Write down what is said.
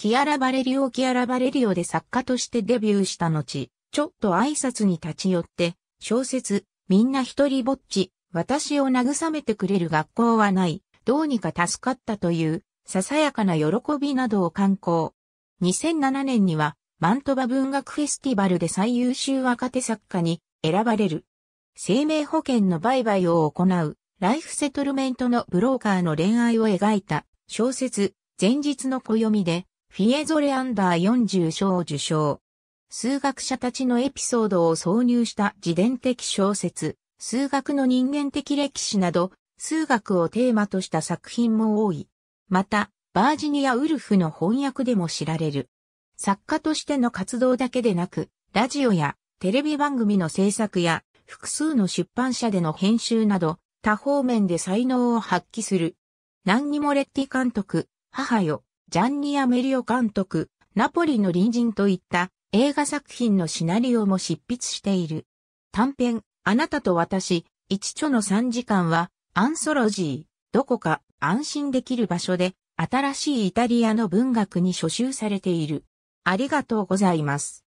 キアラ・バレリオ・キアラ・バレリオで作家としてデビューした後、ちょっと挨拶に立ち寄って、小説、みんな一人ぼっち、私を慰めてくれる学校はない、どうにか助かったという、ささやかな喜びなどを刊行。2007年には、マントバ文学フェスティバルで最優秀若手作家に選ばれる。生命保険の売買を行う、ライフセトルメントのブローカーの恋愛を描いた小説、前日の暦で、フィエゾレアンダー40賞を受賞。数学者たちのエピソードを挿入した自伝的小説、数学の人間的歴史など、数学をテーマとした作品も多い。また、バージニア・ウルフの翻訳でも知られる。作家としての活動だけでなく、ラジオやテレビ番組の制作や複数の出版社での編集など、多方面で才能を発揮する。何にもレッティ監督、母よ、ジャンニア・メリオ監督、ナポリの隣人といった映画作品のシナリオも執筆している。短編、あなたと私、一著の3時間は、アンソロジー、どこか安心できる場所で、新しいイタリアの文学に書集されている。ありがとうございます。